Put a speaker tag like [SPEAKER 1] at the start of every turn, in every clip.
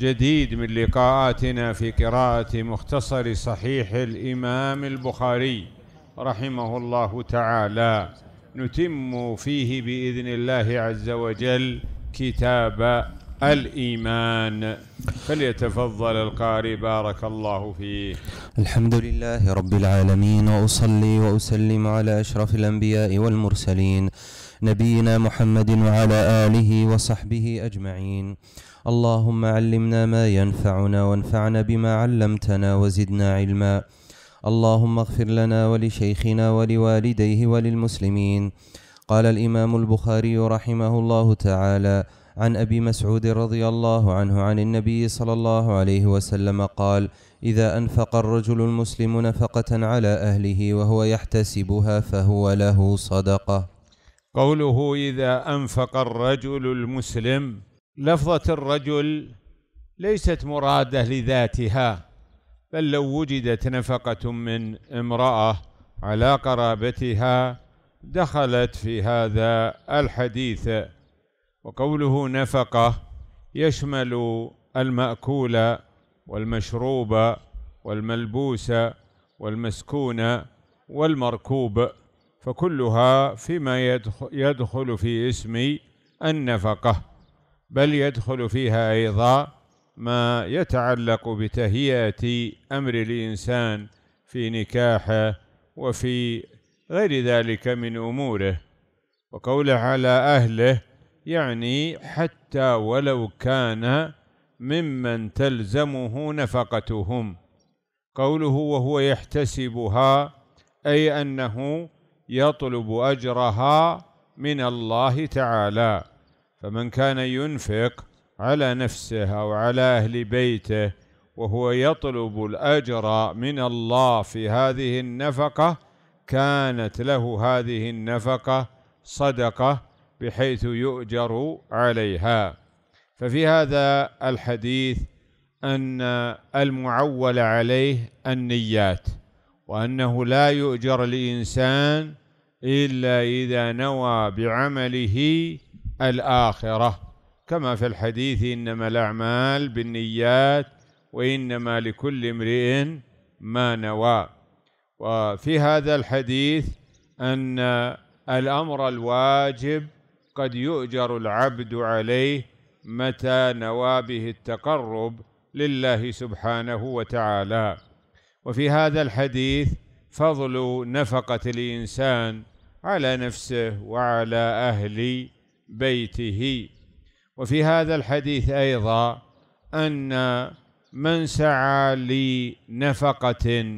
[SPEAKER 1] جديد من لقاءاتنا في قراءة مختصر صحيح الإمام البخاري رحمه الله تعالى نتم فيه بإذن الله عز وجل كتاب الإيمان فليتفضل القارئ بارك الله فيه الحمد
[SPEAKER 2] لله رب العالمين وأصلي وأسلم على أشرف الأنبياء والمرسلين نبينا محمد وعلى آله وصحبه أجمعين اللهم علمنا ما ينفعنا وانفعنا بما علمتنا وزدنا علما اللهم اغفر لنا ولشيخنا ولوالديه وللمسلمين قال الإمام البخاري رحمه الله تعالى عن أبي مسعود رضي الله عنه عن النبي صلى الله عليه وسلم قال إذا أنفق الرجل المسلم نفقة على أهله وهو يحتسبها فهو له صدقة
[SPEAKER 1] قوله إذا أنفق الرجل المسلم لفظة الرجل ليست مرادة لذاتها بل لو وجدت نفقة من امرأة على قرابتها دخلت في هذا الحديث وقوله نفقة يشمل المأكول والمشروب والملبوس والمسكون والمركوب فكلها فيما يدخل في اسم النفقه بل يدخل فيها أيضا ما يتعلق بتهيئة أمر الإنسان في نكاحه وفي غير ذلك من أموره وقوله على أهله يعني حتى ولو كان ممن تلزمه نفقتهم قوله وهو يحتسبها أي أنه يطلب أجرها من الله تعالى فمن كان ينفق على نفسه أو على أهل بيته وهو يطلب الأجر من الله في هذه النفقة كانت له هذه النفقة صدقة بحيث يؤجر عليها ففي هذا الحديث أن المعول عليه النيات وأنه لا يؤجر الإنسان إلا إذا نوى بعمله الآخرة كما في الحديث إنما الأعمال بالنيات وإنما لكل امرئ ما نوى وفي هذا الحديث أن الأمر الواجب قد يؤجر العبد عليه متى نوى به التقرب لله سبحانه وتعالى وفي هذا الحديث فضل نفقة الإنسان على نفسه وعلى أهلي بيته وفي هذا الحديث أيضا أن من سعى لنفقة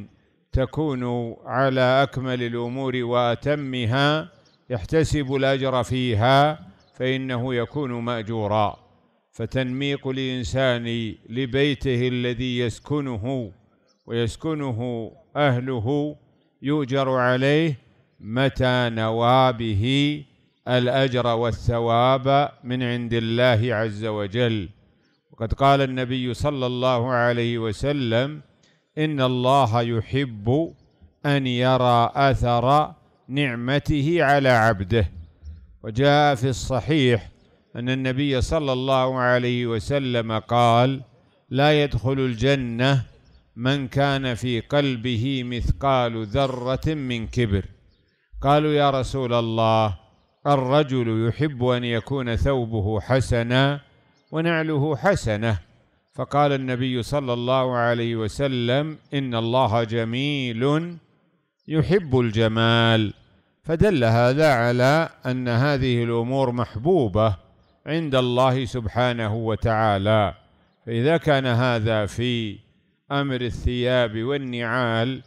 [SPEAKER 1] تكون على أكمل الأمور وأتمها يحتسب الأجر فيها فإنه يكون مأجورا فتنميق الإنسان لبيته الذي يسكنه ويسكنه أهله يؤجر عليه متى نوى به الأجر والثواب من عند الله عز وجل وقد قال النبي صلى الله عليه وسلم إن الله يحب أن يرى أثر نعمته على عبده وجاء في الصحيح أن النبي صلى الله عليه وسلم قال لا يدخل الجنة من كان في قلبه مثقال ذرة من كبر قالوا يا رسول الله الرجل يحب أن يكون ثوبه حسنا ونعله حسنة فقال النبي صلى الله عليه وسلم إن الله جميل يحب الجمال فدل هذا على أن هذه الأمور محبوبة عند الله سبحانه وتعالى فإذا كان هذا في أمر الثياب والنعال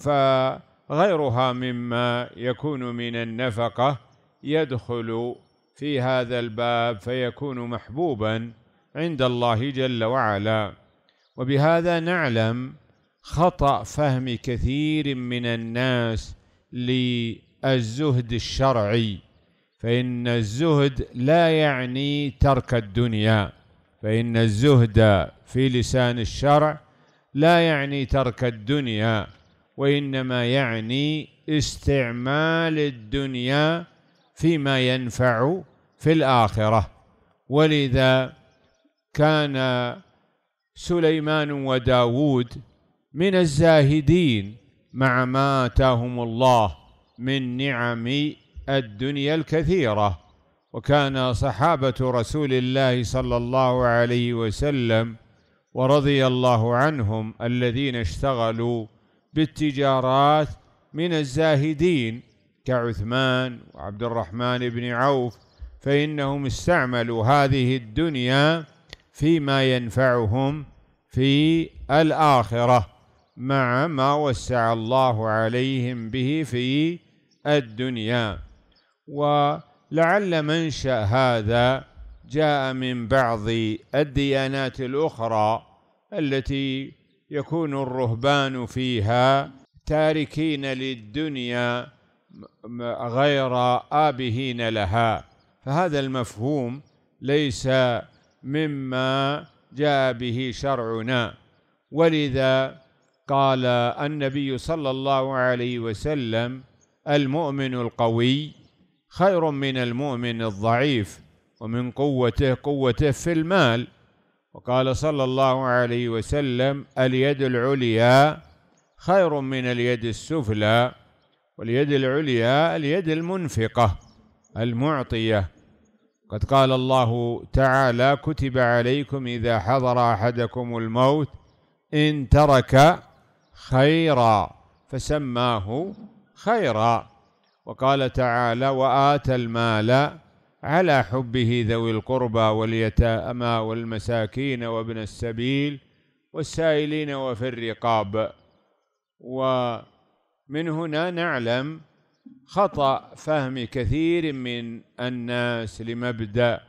[SPEAKER 1] فغيرها مما يكون من النفقه يدخل في هذا الباب فيكون محبوبا عند الله جل وعلا وبهذا نعلم خطأ فهم كثير من الناس للزهد الشرعي فإن الزهد لا يعني ترك الدنيا فإن الزهد في لسان الشرع لا يعني ترك الدنيا وإنما يعني استعمال الدنيا فيما ينفع في الآخرة ولذا كان سليمان وداود من الزاهدين مع ما آتاهم الله من نعم الدنيا الكثيرة وكان صحابة رسول الله صلى الله عليه وسلم ورضي الله عنهم الذين اشتغلوا بالتجارات من الزاهدين كعثمان وعبد الرحمن بن عوف فإنهم استعملوا هذه الدنيا فيما ينفعهم في الآخرة مع ما وسع الله عليهم به في الدنيا ولعل منشأ هذا جاء من بعض الديانات الأخرى التي يكون الرهبان فيها تاركين للدنيا غير آبهين لها فهذا المفهوم ليس مما جاء به شرعنا ولذا قال النبي صلى الله عليه وسلم المؤمن القوي خير من المؤمن الضعيف ومن قوته قوته في المال وقال صلى الله عليه وسلم اليد العليا خير من اليد السفلى واليد العليا اليد المنفقة المعطية قد قال الله تعالى كتب عليكم إذا حضر أحدكم الموت إن ترك خيرا فسماه خيرا وقال تعالى وآتى المال على حبه ذوي القربى واليتامى والمساكين وابن السبيل والسائلين وفي الرقاب و من هنا نعلم خطأ فهم كثير من الناس لمبدأ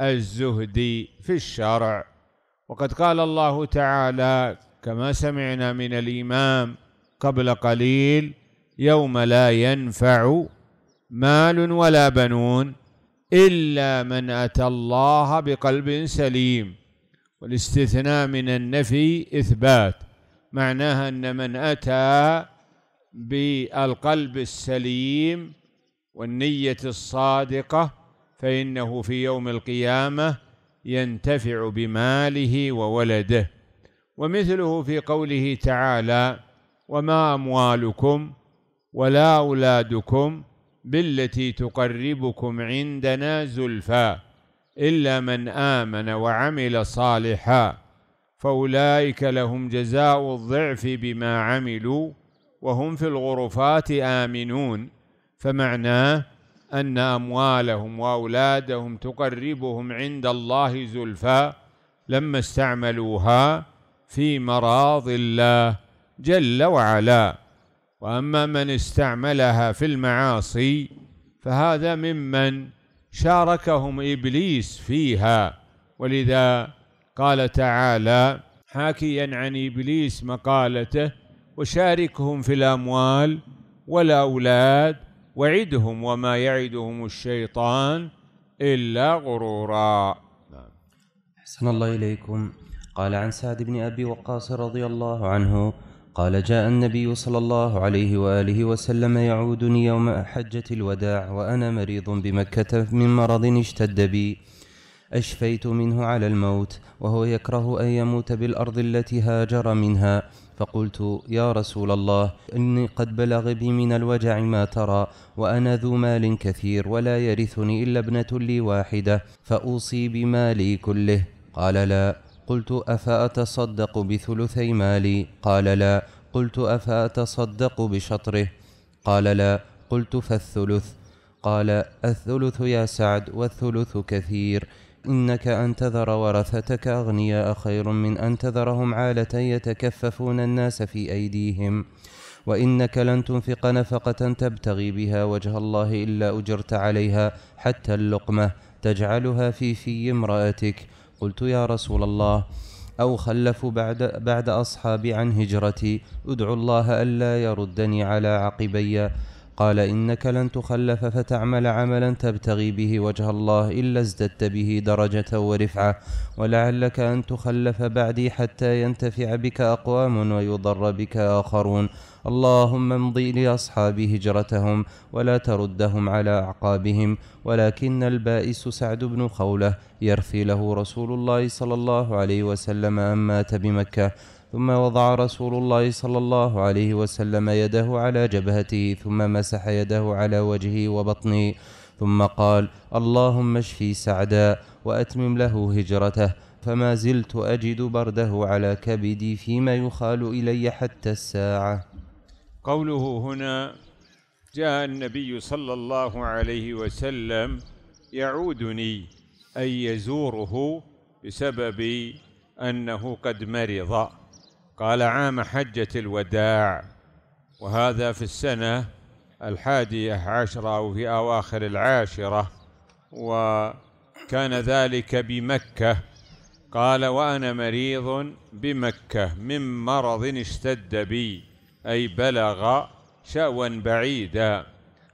[SPEAKER 1] الزهد في الشرع وقد قال الله تعالى كما سمعنا من الإمام قبل قليل يوم لا ينفع مال ولا بنون إلا من أتى الله بقلب سليم والاستثناء من النفي إثبات معناها أن من أتى بالقلب السليم والنية الصادقة فإنه في يوم القيامة ينتفع بماله وولده ومثله في قوله تعالى وما أموالكم ولا أولادكم بالتي تقربكم عندنا زلفى إلا من آمن وعمل صالحا فأولئك لهم جزاء الضعف بما عملوا وهم في الغرفات آمنون فمعناه أن أموالهم وأولادهم تقربهم عند الله زلفى لما استعملوها في مراض الله جل وعلا وأما من استعملها في المعاصي فهذا ممن شاركهم إبليس فيها ولذا قال تعالى حاكيا عن إبليس مقالته وشاركهم في الأموال والأولاد وعدهم وما يعدهم الشيطان إلا
[SPEAKER 2] غرورا نعم. أحسن الله إليكم قال عن سعد بن أبي وقاص رضي الله عنه قال جاء النبي صلى الله عليه وآله وسلم يعودني يوم حجة الوداع وأنا مريض بمكة من مرض اشتد بي أشفيت منه على الموت وهو يكره أن يموت بالأرض التي هاجر منها فقلت يا رسول الله إني قد بلغ بي من الوجع ما ترى وأنا ذو مال كثير ولا يرثني إلا ابنة لي واحدة فأوصي بمالي كله قال لا قلت أفأتصدق بثلثي مالي قال لا قلت أفأتصدق بشطره قال لا قلت فالثلث قال الثلث يا سعد والثلث كثير إنك أن تذر ورثتك أغنياء خير من أن تذرهم عالة يتكففون الناس في أيديهم وإنك لن تنفق نفقة تبتغي بها وجه الله إلا أجرت عليها حتى اللقمة تجعلها في في امرأتك قلت يا رسول الله أو خلف بعد, بعد أصحابي عن هجرتي أدعو الله ألا يردني على عقبي قال إنك لن تخلف فتعمل عملا تبتغي به وجه الله إلا ازددت به درجة ورفعة ولعلك أن تخلف بعدي حتى ينتفع بك أقوام ويضر بك آخرون اللهم امضي لأصحاب هجرتهم ولا تردهم على أعقابهم ولكن البائس سعد بن خولة يرثي له رسول الله صلى الله عليه وسلم أن مات بمكة ثم وضع رسول الله صلى الله عليه وسلم يده على جبهته ثم مسح يده على وجهه وبطنه ثم قال اللهم اشفي سعدا وأتمم له هجرته فما زلت أجد برده على كبدي فيما يخال إلي حتى الساعة
[SPEAKER 1] قوله هنا جاء النبي صلى الله عليه وسلم يعودني أي يزوره بسبب أنه قد مرض قال عام حجة الوداع وهذا في السنة الحادية عشرة أو في أواخر العاشرة وكان ذلك بمكة قال وأنا مريض بمكة من مرض اشتد بي أي بلغ شأوا بعيدا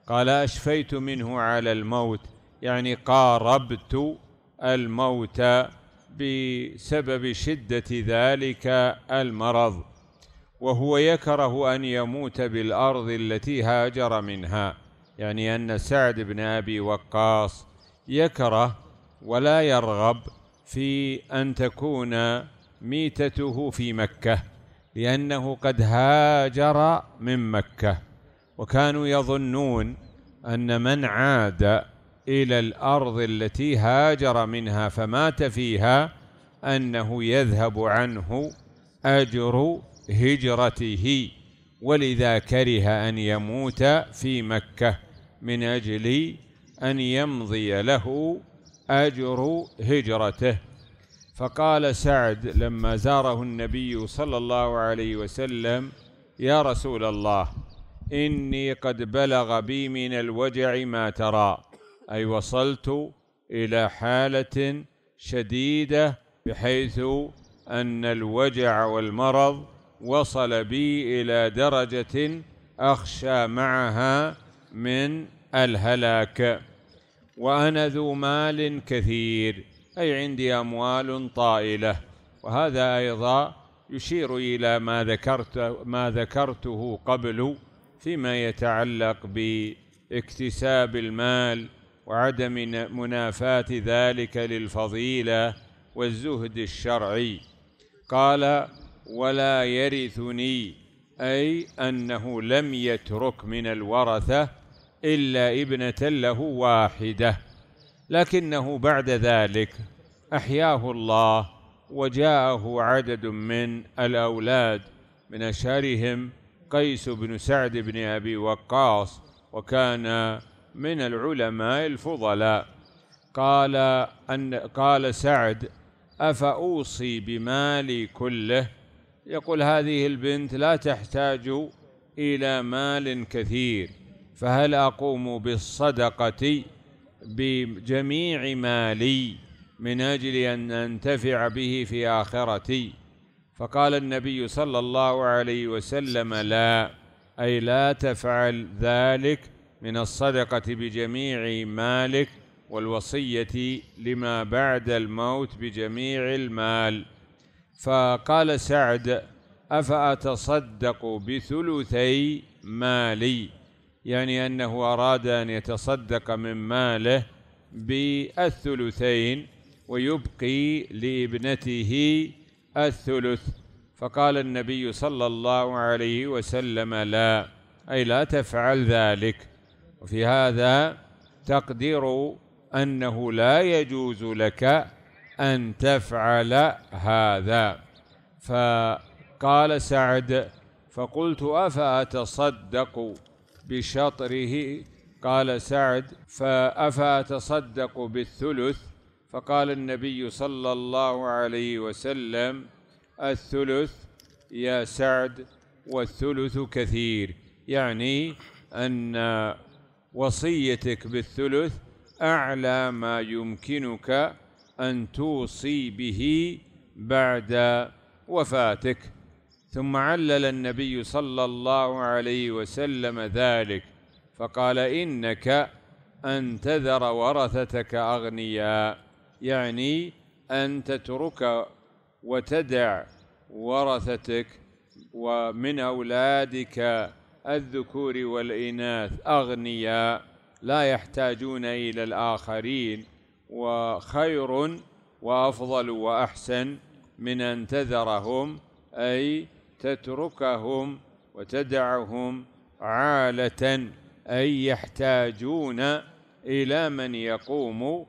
[SPEAKER 1] قال أشفيت منه على الموت يعني قاربت الموت بسبب شدة ذلك المرض وهو يكره أن يموت بالأرض التي هاجر منها يعني أن سعد بن أبي وقاص يكره ولا يرغب في أن تكون ميتته في مكة لأنه قد هاجر من مكة وكانوا يظنون أن من عاد إلى الأرض التي هاجر منها فمات فيها أنه يذهب عنه أجر هجرته ولذا كره أن يموت في مكة من أجل أن يمضي له أجر هجرته فقال سعد لما زاره النبي صلى الله عليه وسلم يا رسول الله إني قد بلغ بي من الوجع ما ترى أي وصلت إلى حالة شديدة بحيث أن الوجع والمرض وصل بي إلى درجة أخشى معها من الهلاك وأنا ذو مال كثير أي عندي أموال طائلة وهذا أيضا يشير إلى ما ذكرت ما ذكرته قبل فيما يتعلق باكتساب المال وعدم منافاة ذلك للفضيلة والزهد الشرعي قال ولا يرثني أي أنه لم يترك من الورثة إلا ابنة له واحدة لكنه بعد ذلك أحياه الله وجاءه عدد من الأولاد من أشهرهم قيس بن سعد بن أبي وقاص وكان من العلماء الفضلاء قال أن قال سعد أفأوصي بمالي كله يقول هذه البنت لا تحتاج إلى مال كثير فهل أقوم بالصدقة بجميع مالي من أجل أن أنتفع به في آخرتي فقال النبي صلى الله عليه وسلم لا أي لا تفعل ذلك من الصدقة بجميع مالك والوصية لما بعد الموت بجميع المال فقال سعد أفأتصدق بثلثي مالي يعني أنه أراد أن يتصدق من ماله بالثلثين ويبقي لابنته الثلث فقال النبي صلى الله عليه وسلم لا أي لا تفعل ذلك وفي هذا تقدير أنه لا يجوز لك أن تفعل هذا فقال سعد فقلت أفأتصدق بشطره قال سعد فأفأتصدق بالثلث فقال النبي صلى الله عليه وسلم الثلث يا سعد والثلث كثير يعني أن وصيتك بالثلث أعلى ما يمكنك أن توصي به بعد وفاتك ثم علل النبي صلى الله عليه وسلم ذلك فقال إنك أن تذر ورثتك أغنياء يعني أن تترك وتدع ورثتك ومن أولادك الذكور والإناث أغنياء لا يحتاجون إلى الآخرين وخير وأفضل وأحسن من أن تذرهم أي تتركهم وتدعهم عالة أي يحتاجون إلى من يقوم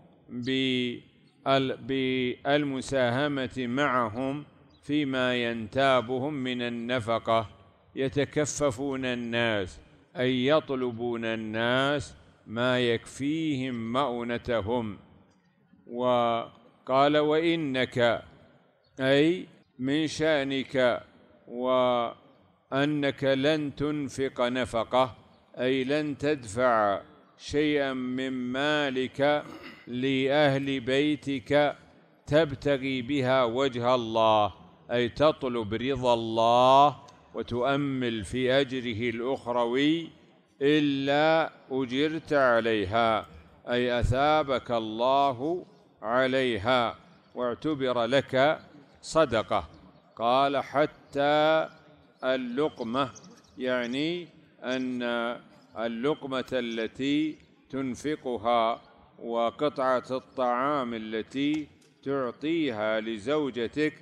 [SPEAKER 1] بالمساهمة معهم فيما ينتابهم من النفقه يتكففون الناس أي يطلبون الناس ما يكفيهم مؤنتهم وقال وإنك أي من شأنك وأنك لن تنفق نفقة أي لن تدفع شيئا من مالك لأهل بيتك تبتغي بها وجه الله أي تطلب رضا الله وتؤمل في أجره الأخروي إلا أجرت عليها أي أثابك الله عليها واعتبر لك صدقة قال حتى اللقمة يعني أن اللقمة التي تنفقها وقطعة الطعام التي تعطيها لزوجتك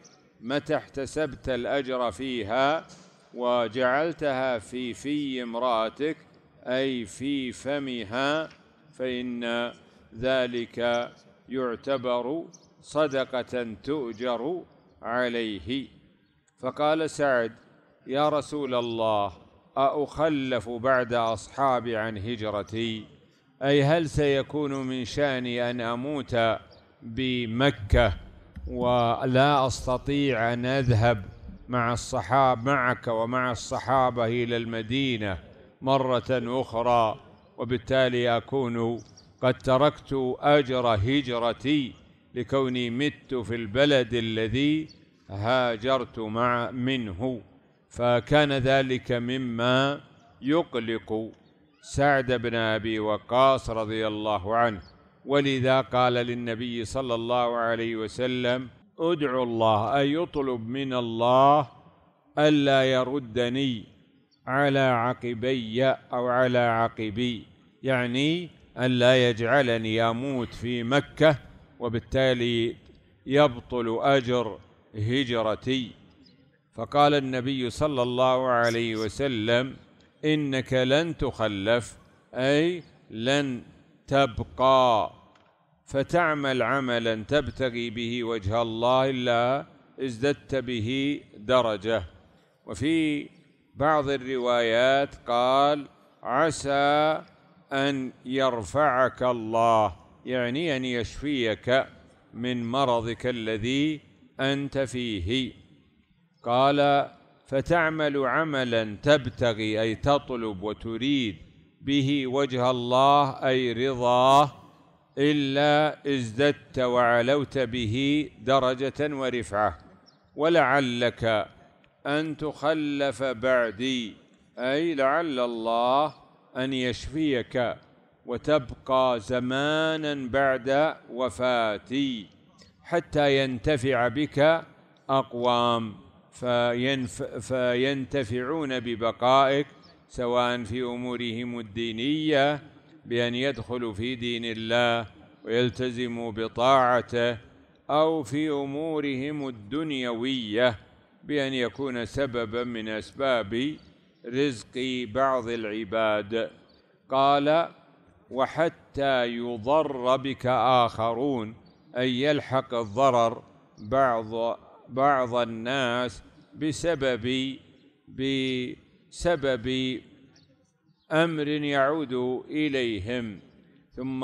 [SPEAKER 1] متى احتسبت الأجر فيها وجعلتها في في امرأتك أي في فمها فإن ذلك يعتبر صدقة تؤجر عليه فقال سعد يا رسول الله أأخلف بعد أصحابي عن هجرتي أي هل سيكون من شأني أن أموت بمكة ولا أستطيع أن أذهب مع الصحاب معك ومع الصحابة إلى المدينة مرة أخرى وبالتالي أكون قد تركت أجر هجرتي لكوني مت في البلد الذي هاجرت مع منه فكان ذلك مما يقلق سعد بن أبي وقاص رضي الله عنه ولذا قال للنبي صلى الله عليه وسلم ادعو الله أي يطلب من الله ألا يردني على عقبي أو على عقبي يعني ألا يجعلني أموت في مكة وبالتالي يبطل أجر هجرتي فقال النبي صلى الله عليه وسلم إنك لن تخلف أي لن تبقى فتعمل عملا تبتغي به وجه الله إلا ازددت به درجة وفي بعض الروايات قال عسى أن يرفعك الله يعني أن يشفيك من مرضك الذي أنت فيه قال فتعمل عملا تبتغي أي تطلب وتريد به وجه الله أي رضاه إلا ازددت وعلوت به درجة ورفعة ولعلك أن تخلف بعدي أي لعل الله أن يشفيك وتبقى زمانا بعد وفاتي حتى ينتفع بك أقوام فينف فينتفعون ببقائك سواء في أمورهم الدينية بأن يدخلوا في دين الله ويلتزموا بطاعته أو في أمورهم الدنيوية بأن يكون سببا من أسباب رزق بعض العباد قال وحتى يضر بك آخرون أي يلحق الضرر بعض بعض الناس بسبب بسبب امر يعود اليهم ثم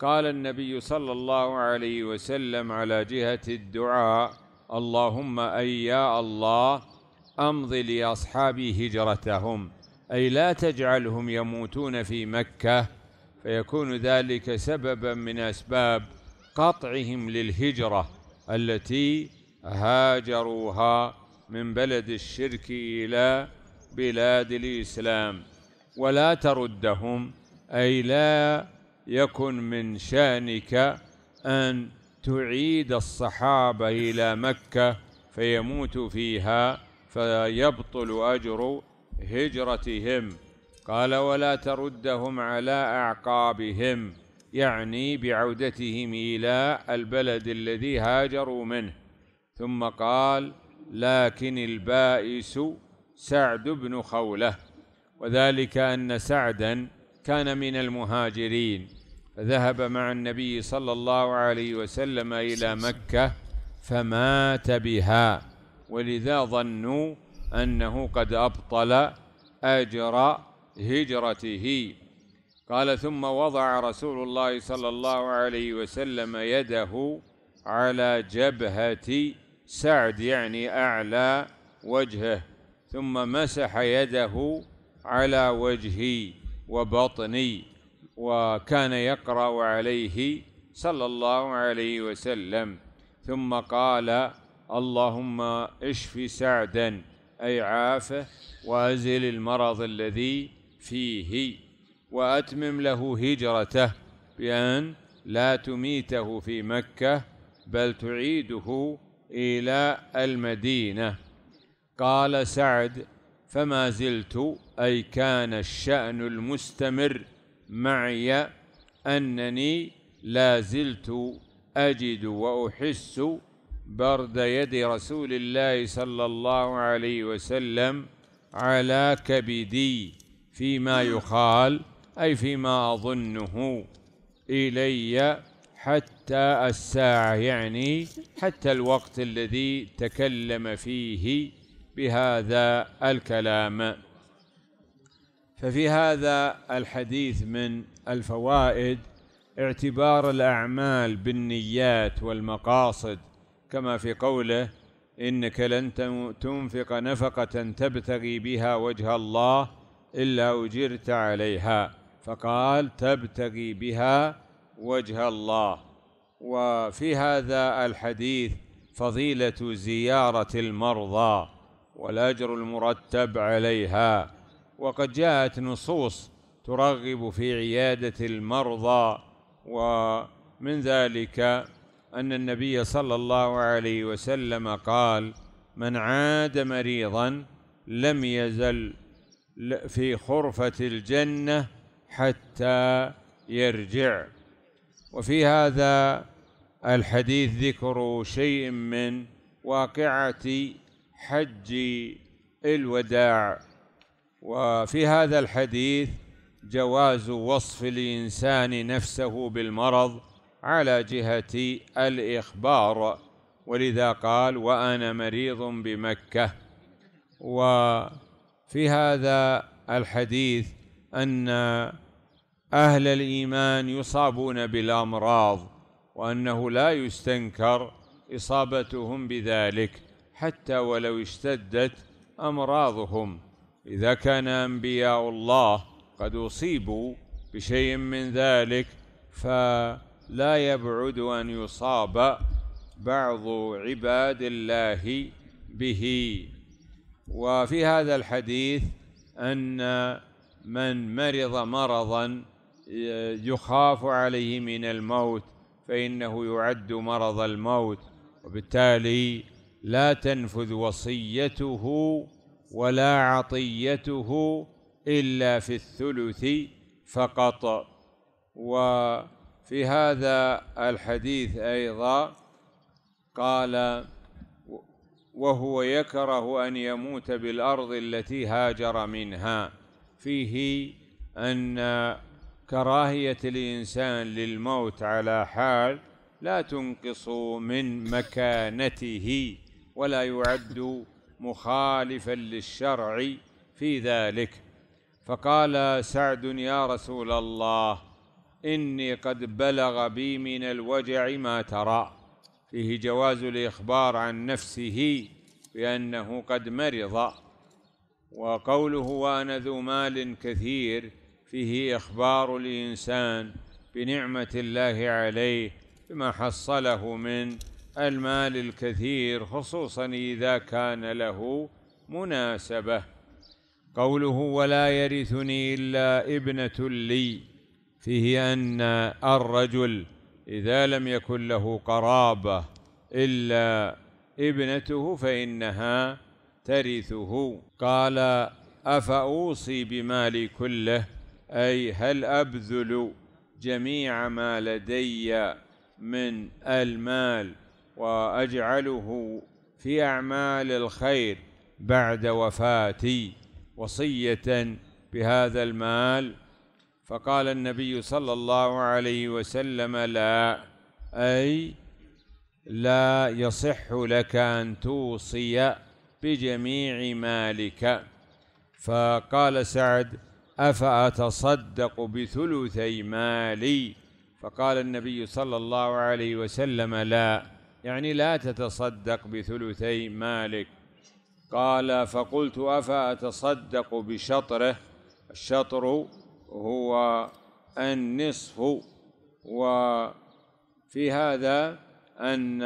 [SPEAKER 1] قال النبي صلى الله عليه وسلم على جهه الدعاء اللهم اي يا الله امض لاصحابي هجرتهم اي لا تجعلهم يموتون في مكه فيكون ذلك سببا من اسباب قطعهم للهجره التي هاجروها من بلد الشرك الى بلاد الاسلام ولا تردهم أي لا يكن من شأنك أن تعيد الصحابة إلى مكة فيموتوا فيها فيبطل أجر هجرتهم قال ولا تردهم على أعقابهم يعني بعودتهم إلى البلد الذي هاجروا منه ثم قال لكن البائس سعد بن خوله وذلك أن سعدا كان من المهاجرين فذهب مع النبي صلى الله عليه وسلم إلى مكة فمات بها ولذا ظنوا أنه قد أبطل أجر هجرته قال ثم وضع رسول الله صلى الله عليه وسلم يده على جبهة سعد يعني أعلى وجهه ثم مسح يده على وجهي وبطني وكان يقرا عليه صلى الله عليه وسلم ثم قال اللهم اشف سعدا اي عافه وازل المرض الذي فيه واتمم له هجرته بان لا تميته في مكه بل تعيده الى المدينه قال سعد فما زلت أي كان الشأن المستمر معي أنني لا زلت أجد وأحس برد يد رسول الله صلى الله عليه وسلم على كبدي فيما يخال أي فيما أظنه إلي حتى الساعة يعني حتى الوقت الذي تكلم فيه بهذا الكلام ففي هذا الحديث من الفوائد اعتبار الأعمال بالنيات والمقاصد كما في قوله إنك لن تنفق نفقة تبتغي بها وجه الله إلا أجرت عليها فقال تبتغي بها وجه الله وفي هذا الحديث فضيلة زيارة المرضى والأجر المرتب عليها وقد جاءت نصوص ترغب في عيادة المرضى ومن ذلك أن النبي صلى الله عليه وسلم قال من عاد مريضا لم يزل في خرفة الجنة حتى يرجع وفي هذا الحديث ذكر شيء من واقعة حج الوداع وفي هذا الحديث جواز وصف الإنسان نفسه بالمرض على جهة الإخبار ولذا قال وأنا مريض بمكة وفي هذا الحديث أن أهل الإيمان يصابون بالأمراض وأنه لا يستنكر إصابتهم بذلك حتى ولو اشتدت أمراضهم إذا كان أنبياء الله قد أصيبوا بشيء من ذلك فلا يبعد أن يصاب بعض عباد الله به وفي هذا الحديث أن من مرض مرضا يخاف عليه من الموت فإنه يعد مرض الموت وبالتالي لا تنفذ وصيته ولا عطيته إلا في الثلث فقط وفي هذا الحديث أيضا قال وهو يكره أن يموت بالأرض التي هاجر منها فيه أن كراهية الإنسان للموت على حال لا تنقص من مكانته ولا يعد مخالفا للشرع في ذلك فقال سعد يا رسول الله إني قد بلغ بي من الوجع ما ترى فيه جواز الإخبار عن نفسه بأنه قد مرض وقوله وأنا ذو مال كثير فيه إخبار الإنسان بنعمة الله عليه بما حصله من المال الكثير خصوصا إذا كان له مناسبة قوله ولا يرثني إلا ابنة لي فيه أن الرجل إذا لم يكن له قرابة إلا ابنته فإنها ترثه قال أفأوصي بمالي كله أي هل أبذل جميع ما لدي من المال واجعله في اعمال الخير بعد وفاتي وصيه بهذا المال فقال النبي صلى الله عليه وسلم لا اي لا يصح لك ان توصي بجميع مالك فقال سعد افاتصدق بثلثي مالي فقال النبي صلى الله عليه وسلم لا يعني لا تتصدق بثلثي مالك قال فقلت افاتصدق بشطره الشطر هو النصف وفي هذا ان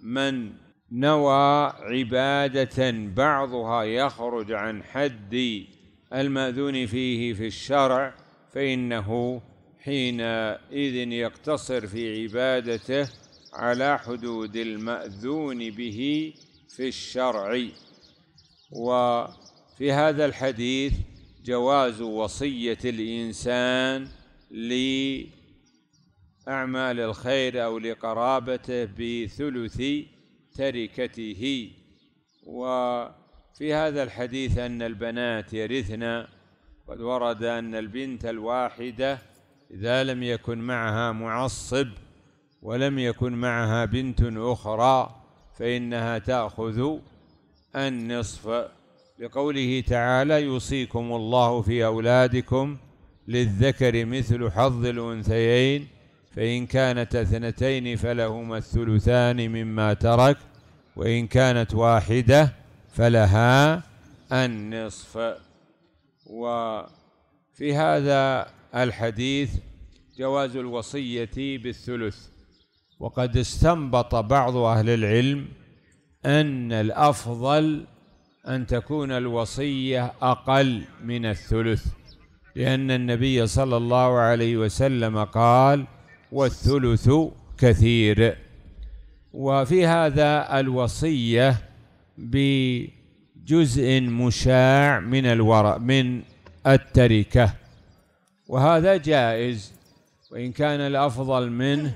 [SPEAKER 1] من نوى عباده بعضها يخرج عن حد الماذون فيه في الشرع فانه حينئذ يقتصر في عبادته على حدود المأذون به في الشرع وفي هذا الحديث جواز وصية الإنسان لأعمال الخير أو لقرابته بثلث تركته وفي هذا الحديث أن البنات يرثن قد ورد أن البنت الواحدة إذا لم يكن معها معصب ولم يكن معها بنت أخرى فإنها تأخذ النصف لقوله تعالى يوصيكم الله في أولادكم للذكر مثل حظ الأنثيين فإن كانت اثنتين فلهما الثلثان مما ترك وإن كانت واحدة فلها النصف وفي هذا الحديث جواز الوصية بالثلث وقد استنبط بعض أهل العلم أن الأفضل أن تكون الوصية أقل من الثلث لأن النبي صلى الله عليه وسلم قال والثلث كثير وفي هذا الوصية بجزء مشاع من الورع من التركة وهذا جائز وإن كان الأفضل منه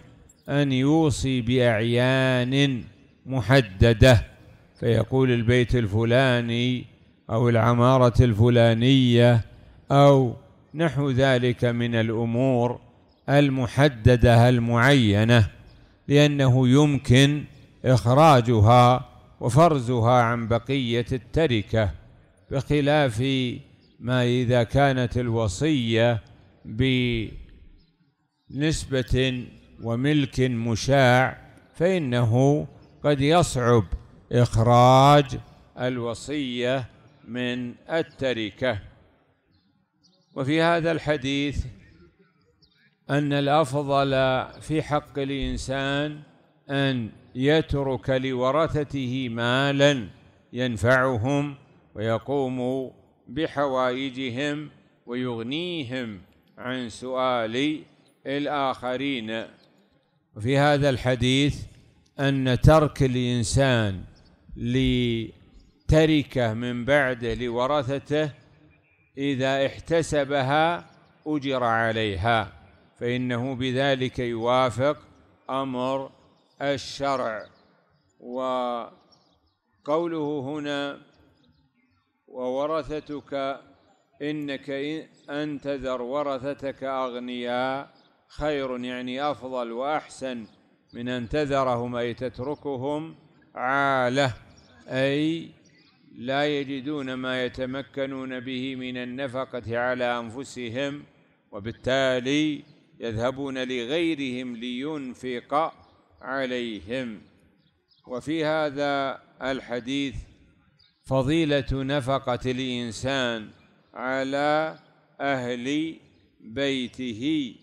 [SPEAKER 1] أن يوصي بأعيان محددة فيقول البيت الفلاني أو العمارة الفلانية أو نحو ذلك من الأمور المحددة المعينة لأنه يمكن إخراجها وفرزها عن بقية التركة بخلاف ما إذا كانت الوصية بنسبة وملك مشاع فإنه قد يصعب إخراج الوصية من التركة وفي هذا الحديث أن الأفضل في حق الإنسان أن يترك لورثته مالا ينفعهم ويقوم بحوائجهم ويغنيهم عن سؤال الآخرين في هذا الحديث أن ترك الإنسان لتركه من بعده لورثته إذا احتسبها أجر عليها فإنه بذلك يوافق أمر الشرع وقوله هنا وورثتك إنك إن تذر ورثتك أغنياء خير يعني أفضل وأحسن من أن تذرهم أي تتركهم عالة أي لا يجدون ما يتمكنون به من النفقة على أنفسهم وبالتالي يذهبون لغيرهم لينفق عليهم وفي هذا الحديث فضيلة نفقة الإنسان على أهل بيته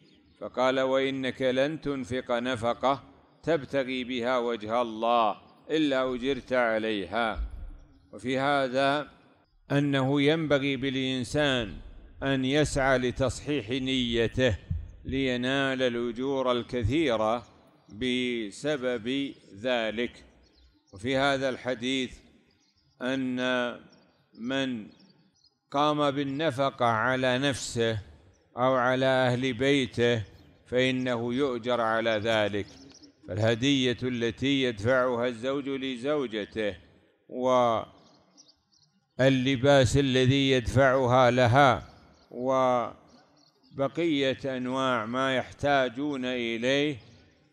[SPEAKER 1] فقال وإنك لن تنفق نفقة تبتغي بها وجه الله إلا أجرت عليها وفي هذا أنه ينبغي بالإنسان أن يسعى لتصحيح نيته لينال الأجور الكثيرة بسبب ذلك وفي هذا الحديث أن من قام بالنفقة على نفسه أو على أهل بيته فإنه يؤجر على ذلك فالهدية التي يدفعها الزوج لزوجته واللباس الذي يدفعها لها وبقية أنواع ما يحتاجون إليه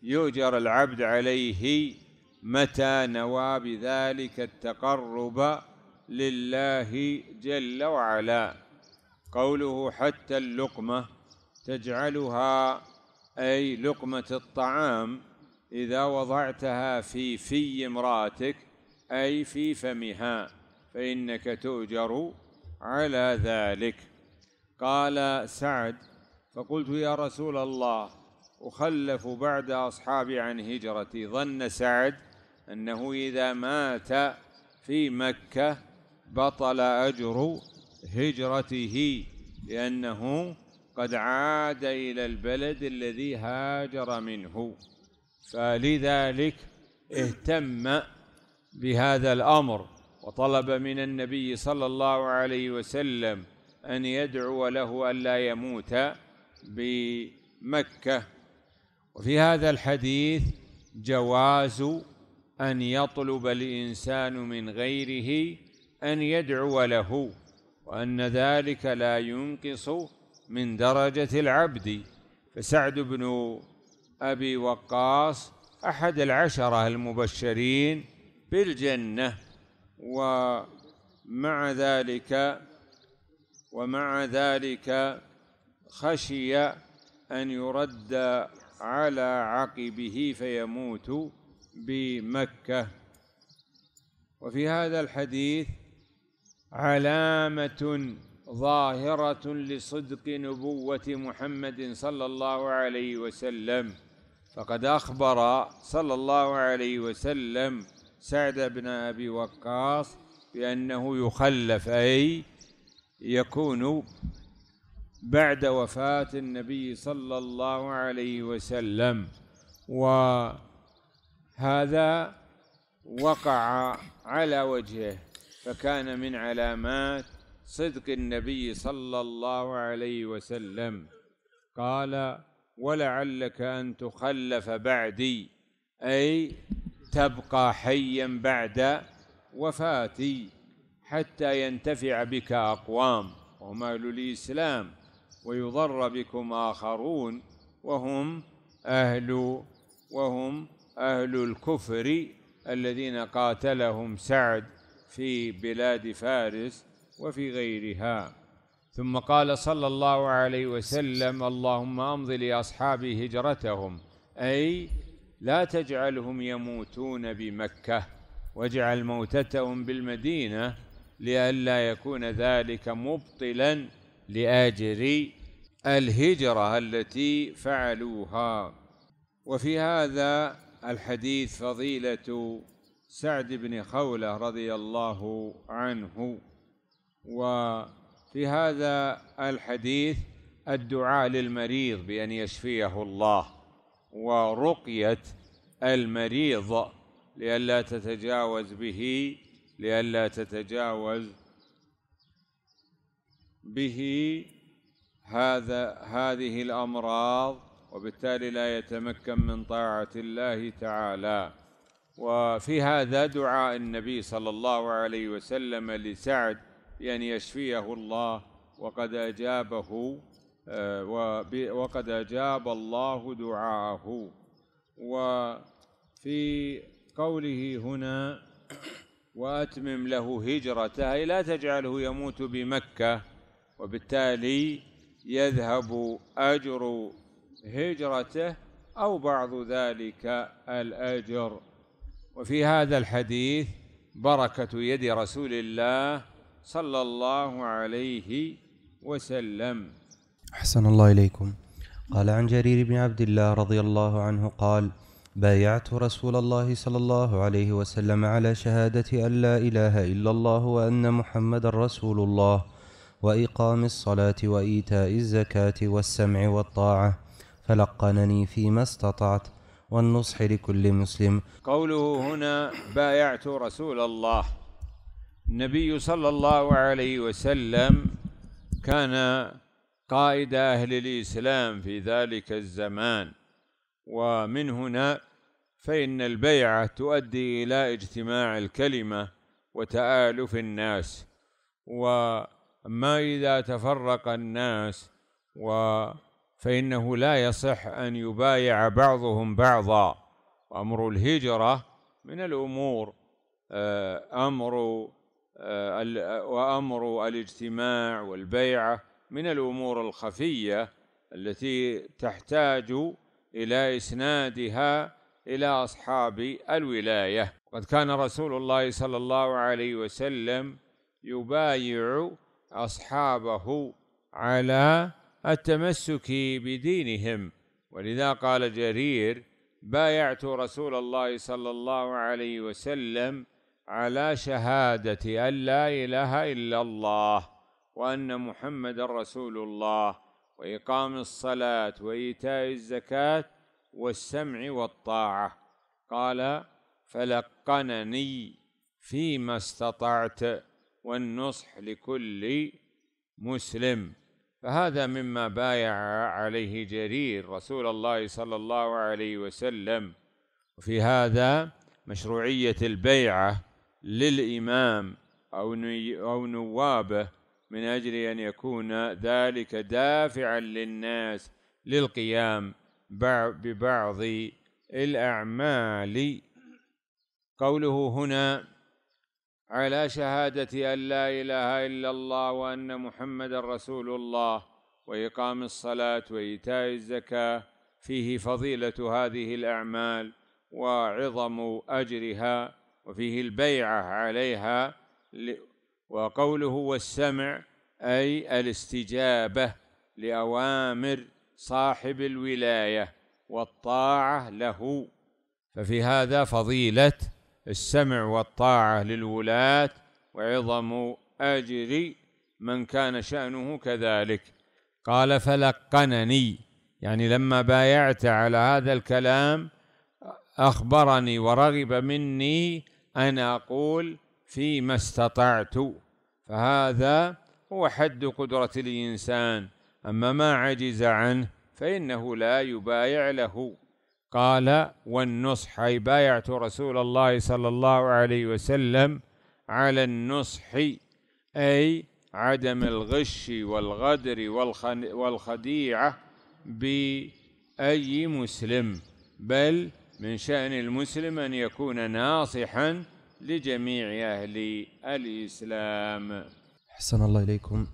[SPEAKER 1] يؤجر العبد عليه متى نوى بذلك التقرب لله جل وعلا قوله حتى اللقمة تجعلها أي لقمة الطعام إذا وضعتها في في امرأتك أي في فمها فإنك تؤجر على ذلك قال سعد فقلت يا رسول الله أخلف بعد أصحابي عن هجرتي ظن سعد أنه إذا مات في مكة بطل أجر هجرته لأنه قد عاد إلى البلد الذي هاجر منه فلذلك اهتم بهذا الأمر وطلب من النبي صلى الله عليه وسلم أن يدعو له ألا يموت بمكة وفي هذا الحديث جواز أن يطلب الإنسان من غيره أن يدعو له وأن ذلك لا ينقص من درجة العبد فسعد بن أبي وقاص أحد العشرة المبشرين بالجنة ومع ذلك ومع ذلك خشي أن يرد على عقبه فيموت بمكة وفي هذا الحديث علامة ظاهرة لصدق نبوة محمد صلى الله عليه وسلم فقد أخبر صلى الله عليه وسلم سعد بن أبي وقاص بأنه يخلف أي يكون بعد وفاة النبي صلى الله عليه وسلم وهذا وقع على وجهه فكان من علامات صدق النبي صلى الله عليه وسلم قال ولعلك أن تخلف بعدي أي تبقى حيا بعد وفاتي حتى ينتفع بك أقوام وهم أهل الإسلام ويضر بكم آخرون وهم أهل وهم أهل الكفر الذين قاتلهم سعد في بلاد فارس وفي غيرها ثم قال صلى الله عليه وسلم اللهم امض لاصحابي هجرتهم اي لا تجعلهم يموتون بمكه واجعل موتتهم بالمدينه لئلا يكون ذلك مبطلا لاجر الهجره التي فعلوها وفي هذا الحديث فضيله سعد بن خوله رضي الله عنه وفي هذا الحديث الدعاء للمريض بأن يشفيه الله ورقية المريض لئلا تتجاوز به لئلا تتجاوز به هذا هذه الأمراض وبالتالي لا يتمكن من طاعة الله تعالى وفي هذا دعاء النبي صلى الله عليه وسلم لسعد بأن يعني يشفيه الله وقد أجابه آه، وقد أجاب الله دعاءه وفي قوله هنا وأتمم له هجرته أي لا تجعله يموت بمكة وبالتالي يذهب أجر هجرته أو بعض ذلك الأجر وفي هذا الحديث بركة يد رسول الله صلى الله عليه وسلم
[SPEAKER 2] أحسن الله إليكم قال عن جرير بن عبد الله رضي الله عنه قال بايعت رسول الله صلى الله عليه وسلم على شهادة أن لا إله إلا الله وأن محمد رسول الله وإقام الصلاة وإيتاء الزكاة والسمع والطاعة فلقنني فيما استطعت والنصح لكل مسلم
[SPEAKER 1] قوله هنا بايعت رسول الله النبي صلى الله عليه وسلم كان قائد أهل الإسلام في ذلك الزمان ومن هنا فإن البيعة تؤدي إلى اجتماع الكلمة وتآلف الناس وما إذا تفرق الناس و فإنه لا يصح أن يبايع بعضهم بعضا وأمر الهجرة من الأمور آه، أمر آه، آه، وأمر الاجتماع والبيعة من الأمور الخفية التي تحتاج إلى إسنادها إلى أصحاب الولاية وقد كان رسول الله صلى الله عليه وسلم يبايع أصحابه على التمسك بدينهم ولذا قال جرير بايعت رسول الله صلى الله عليه وسلم على شهادة أن لا إله إلا الله وأن محمد رسول الله وإقام الصلاة وإيتاء الزكاة والسمع والطاعة قال فلقنني فيما استطعت والنصح لكل مسلم فهذا مما بايع عليه جرير رسول الله صلى الله عليه وسلم وفي هذا مشروعية البيعة للإمام أو أو نوابه من أجل أن يكون ذلك دافعا للناس للقيام ببعض الأعمال قوله هنا على شهادة أن لا إله إلا الله وأن محمد رسول الله وإقام الصلاة وإيتاء الزكاة فيه فضيلة هذه الأعمال وعظم أجرها وفيه البيعة عليها وقوله والسمع أي الاستجابة لأوامر صاحب الولاية والطاعة له ففي هذا فضيلة السمع والطاعة للولاة وعظم أجر من كان شأنه كذلك قال فلقنني يعني لما بايعت على هذا الكلام أخبرني ورغب مني أن أقول فيما استطعت فهذا هو حد قدرة الإنسان أما ما عجز عنه فإنه لا يبايع له قال والنصح أي بايعت رسول الله صلى الله عليه وسلم على النصح أي عدم الغش والغدر والخديعة بأي مسلم بل من شأن المسلم أن يكون ناصحا لجميع أهل الإسلام
[SPEAKER 2] حسن الله إليكم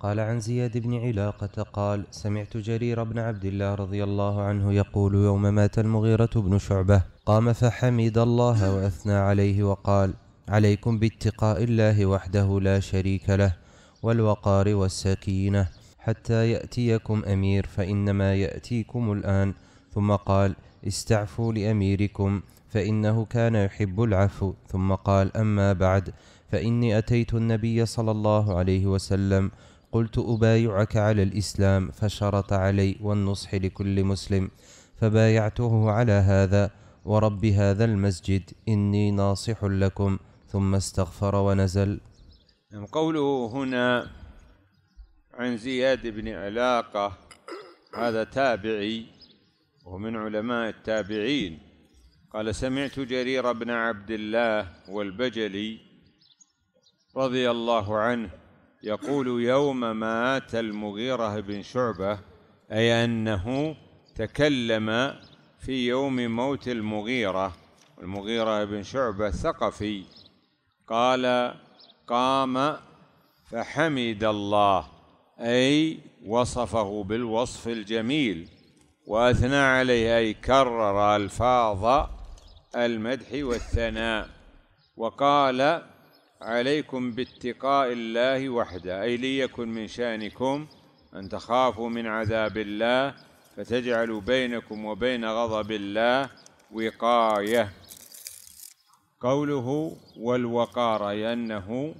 [SPEAKER 2] قال عن زياد بن علاقة قال سمعت جرير بن عبد الله رضي الله عنه يقول يوم مات المغيرة بن شعبة قام فحمد الله وأثنى عليه وقال عليكم باتقاء الله وحده لا شريك له والوقار والسكينة حتى يأتيكم أمير فإنما يأتيكم الآن ثم قال استعفوا لأميركم فإنه كان يحب العفو ثم قال أما بعد فإني أتيت النبي صلى الله عليه وسلم قلت أبايعك على الإسلام فشرط علي والنصح لكل مسلم فبايعته على هذا ورب هذا المسجد إني ناصح لكم ثم استغفر ونزل نعم،
[SPEAKER 1] قوله هنا عن زياد بن علاقة هذا تابعي وهو من علماء التابعين قال سمعت جرير بن عبد الله والبجلي رضي الله عنه يقول يوم مات المغيرة بن شعبة أي أنه تكلم في يوم موت المغيرة المغيرة بن شعبة ثقفي قال قام فحمد الله أي وصفه بالوصف الجميل وأثنى عليه أي كرر ألفاظ المدح والثناء وقال عليكم باتقاء الله وحده أي ليكن من شأنكم أن تخافوا من عذاب الله فتجعلوا بينكم وبين غضب الله وقاية قوله والوقار أي أنه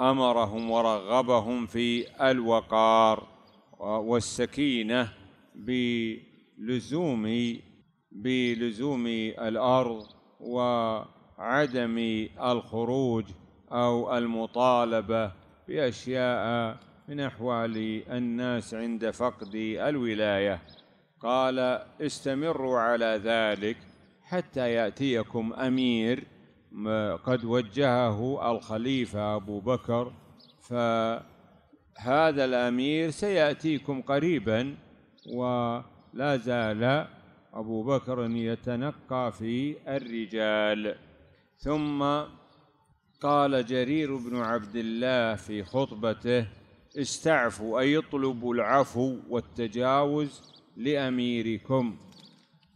[SPEAKER 1] أمرهم ورغبهم في الوقار والسكينة بلزوم بلزوم الارض وعدم الخروج او المطالبه باشياء من احوال الناس عند فقد الولايه قال استمروا على ذلك حتى ياتيكم امير قد وجهه الخليفه ابو بكر فهذا الامير سياتيكم قريبا ولا زال أبو بكر يتنقى في الرجال ثم قال جرير بن عبد الله في خطبته استعفوا أي اطلبوا العفو والتجاوز لأميركم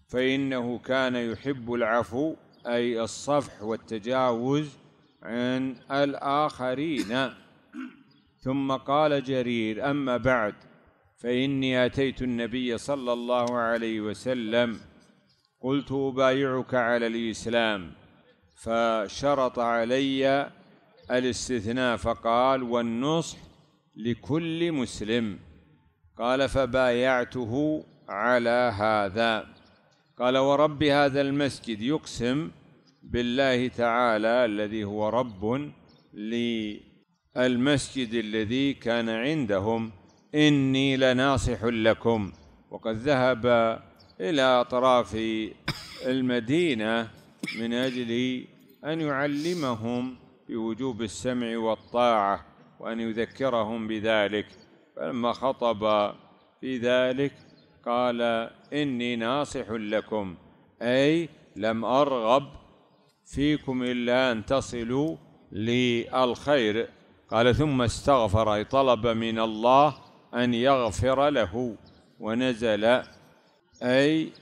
[SPEAKER 1] فإنه كان يحب العفو أي الصفح والتجاوز عن الآخرين ثم قال جرير أما بعد فاني اتيت النبي صلى الله عليه وسلم قلت ابايعك على الاسلام فشرط علي الاستثناء فقال والنصح لكل مسلم قال فبايعته على هذا قال ورب هذا المسجد يقسم بالله تعالى الذي هو رب للمسجد الذي كان عندهم إني لناصح لكم وقد ذهب إلى أطراف المدينة من أجل أن يعلمهم بوجوب السمع والطاعة وأن يذكرهم بذلك فلما خطب في ذلك قال إني ناصح لكم أي لم أرغب فيكم إلا أن تصلوا للخير قال ثم استغفر أي طلب من الله أن يغفر له ونزل أي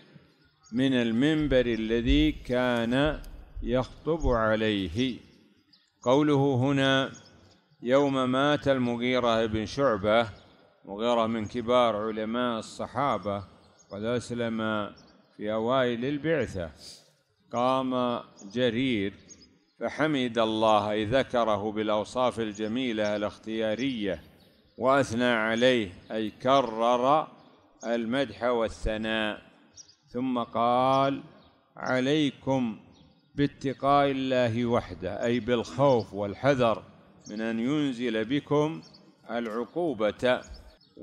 [SPEAKER 1] من المنبر الذي كان يخطب عليه قوله هنا يوم مات المغيرة بن شعبة مغيرة من كبار علماء الصحابة قد أسلم في أوائل البعثة قام جرير فحمد الله ذكره بالأوصاف الجميلة الاختيارية واثنى عليه اي كرر المدح والثناء ثم قال عليكم باتقاء الله وحده اي بالخوف والحذر من ان ينزل بكم العقوبه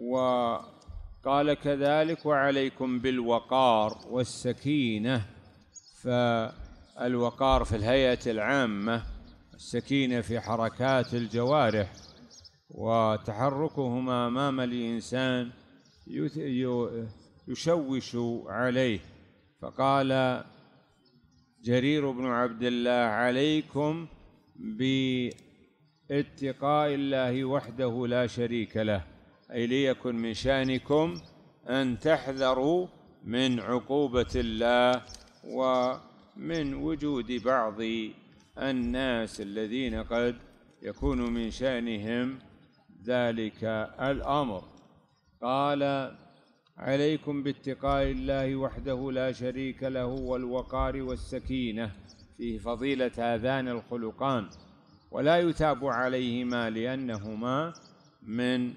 [SPEAKER 1] وقال كذلك وعليكم بالوقار والسكينه فالوقار في الهيئه العامه السكينه في حركات الجوارح وتحركهما امام الانسان يشوش عليه فقال جرير بن عبد الله عليكم باتقاء الله وحده لا شريك له اي ليكن من شانكم ان تحذروا من عقوبه الله ومن وجود بعض الناس الذين قد يكون من شانهم ذلك الأمر قال عليكم باتقاء الله وحده لا شريك له والوقار والسكينة فيه فضيلة هذان الخلقان ولا يتاب عليهما لأنهما من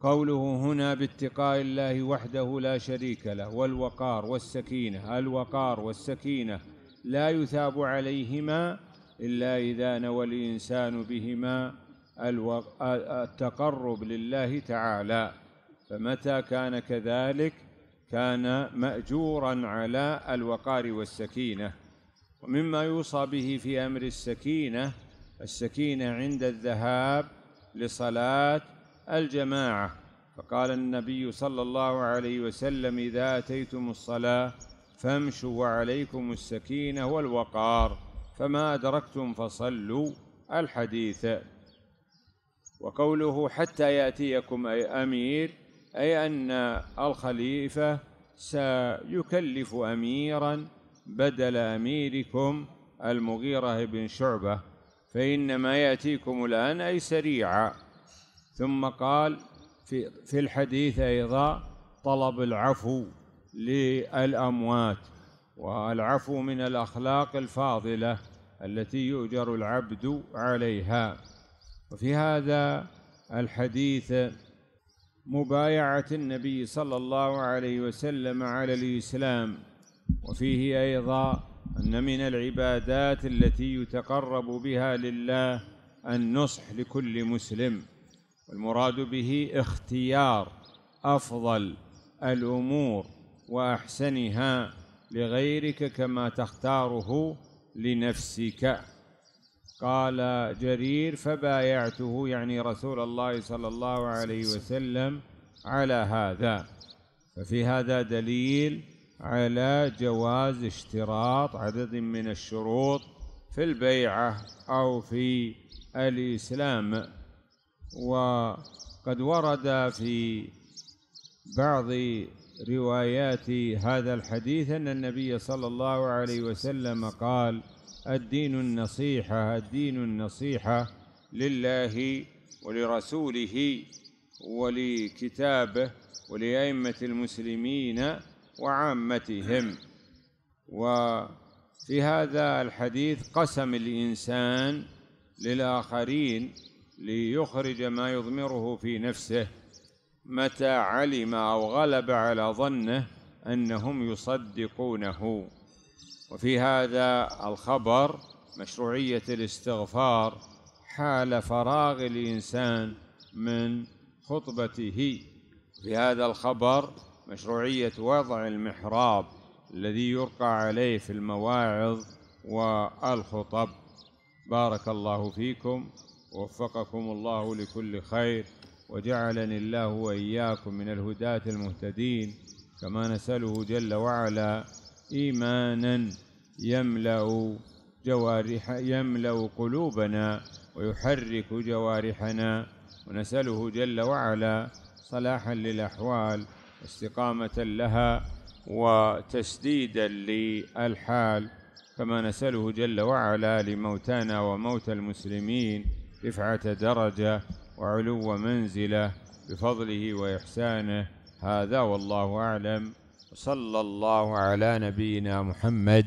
[SPEAKER 1] قوله هنا باتقاء الله وحده لا شريك له والوقار والسكينة الوقار والسكينة لا يثاب عليهما إلا إذا نوى الإنسان بهما التقرب لله تعالى فمتى كان كذلك كان ماجورا على الوقار والسكينه ومما يوصى به في امر السكينه السكينه عند الذهاب لصلاه الجماعه فقال النبي صلى الله عليه وسلم اذا اتيتم الصلاه فامشوا وعليكم السكينه والوقار فما ادركتم فصلوا الحديث وقوله حتى يأتيكم أي أمير أي أن الخليفة سيكلف أميرا بدل أميركم المغيرة بن شعبة فإنما يأتيكم الآن أي سريعا ثم قال في, في الحديث أيضا طلب العفو للأموات والعفو من الأخلاق الفاضلة التي يؤجر العبد عليها وفي هذا الحديث مبايعة النبي صلى الله عليه وسلم على الإسلام وفيه أيضا أن من العبادات التي يتقرب بها لله النصح لكل مسلم والمراد به اختيار أفضل الأمور وأحسنها لغيرك كما تختاره لنفسك قال جرير فبايعته يعني رسول الله صلى الله عليه وسلم على هذا ففي هذا دليل على جواز اشتراط عدد من الشروط في البيعة أو في الإسلام وقد ورد في بعض روايات هذا الحديث أن النبي صلى الله عليه وسلم قال الدين النصيحة الدين النصيحة لله ولرسوله ولكتابه ولأئمة المسلمين وعامتهم وفي هذا الحديث قسم الإنسان للآخرين ليخرج ما يضمره في نفسه متى علم أو غلب على ظنه أنهم يصدقونه وفي هذا الخبر مشروعية الاستغفار حال فراغ الإنسان من خطبته في هذا الخبر مشروعية وضع المحراب الذي يرقى عليه في المواعظ والخطب بارك الله فيكم ووفقكم الله لكل خير وجعلني الله واياكم من الهداة المهتدين كما نسأله جل وعلا إيمانا يملأ جوارح يملأ قلوبنا ويحرك جوارحنا ونسأله جل وعلا صلاحا للأحوال استقامة لها وتسديدا للحال كما نسأله جل وعلا لموتانا وموتى المسلمين رفعة درجة وعلو منزله بفضله وإحسانه هذا والله أعلم صلى الله على نبينا محمد